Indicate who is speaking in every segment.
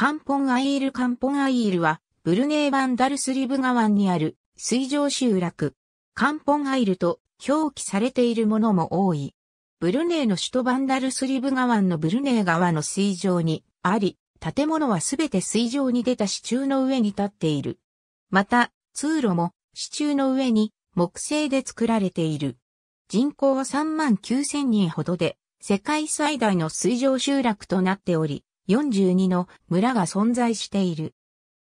Speaker 1: カンポンアイールカンポンアイールは、ブルネーバンダルスリブ川にある水上集落。カンポンアイルと表記されているものも多い。ブルネーの首都バンダルスリブ川のブルネー川の水上にあり、建物はすべて水上に出た支柱の上に立っている。また、通路も支柱の上に木製で作られている。人口は3万9 0 0 0人ほどで、世界最大の水上集落となっており、42の村が存在している。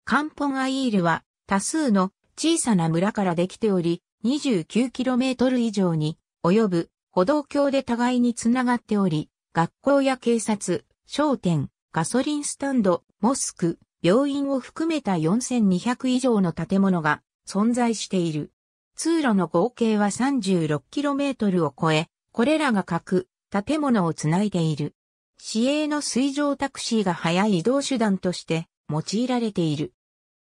Speaker 1: カンポンアイールは多数の小さな村からできており、29km 以上に及ぶ歩道橋で互いにつながっており、学校や警察、商店、ガソリンスタンド、モスク、病院を含めた4200以上の建物が存在している。通路の合計は 36km を超え、これらが各建物をつないでいる。市営の水上タクシーが早い移動手段として用いられている。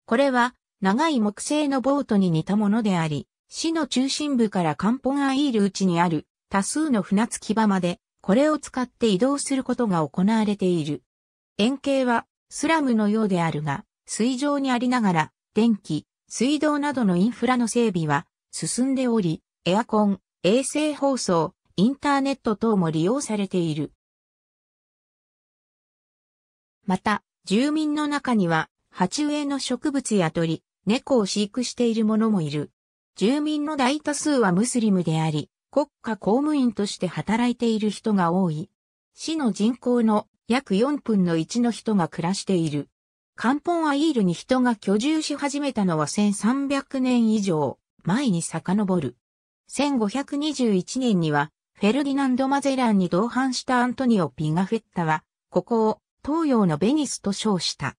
Speaker 1: これは長い木製のボートに似たものであり、市の中心部からカンポンアイールにある多数の船着き場までこれを使って移動することが行われている。円形はスラムのようであるが、水上にありながら電気、水道などのインフラの整備は進んでおり、エアコン、衛星放送、インターネット等も利用されている。また、住民の中には、鉢植えの植物や鳥、猫を飼育している者もいる。住民の大多数はムスリムであり、国家公務員として働いている人が多い。市の人口の約4分の1の人が暮らしている。カンポンアイールに人が居住し始めたのは1300年以上前に遡る。1521年にはフェルディナンド・マゼランに同伴したアントニオ・ピガフェッタは、ここを東洋のベニスと称した。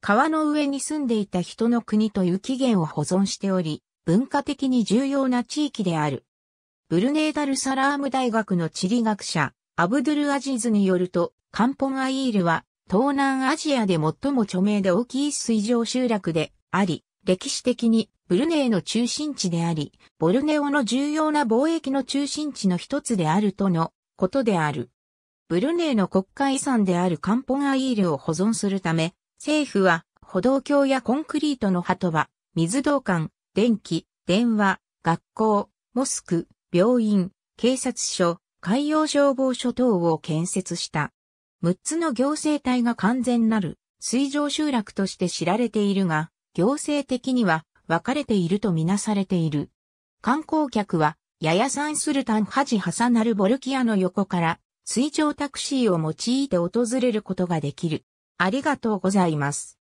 Speaker 1: 川の上に住んでいた人の国という起源を保存しており、文化的に重要な地域である。ブルネーダルサラーム大学の地理学者、アブドゥルアジズによると、カンポンアイールは、東南アジアで最も著名で大きい水上集落であり、歴史的にブルネイの中心地であり、ボルネオの重要な貿易の中心地の一つであるとのことである。ブルネイの国家遺産であるカンポガイールを保存するため、政府は歩道橋やコンクリートの鳩場、水道管、電気、電話、学校、モスク、病院、警察署、海洋消防署等を建設した。6つの行政体が完全なる水上集落として知られているが、行政的には分かれているとみなされている。観光客は、ややサンスルタンハジハサナルボルキアの横から水上タクシーを用いて訪れることができる。ありがとうございます。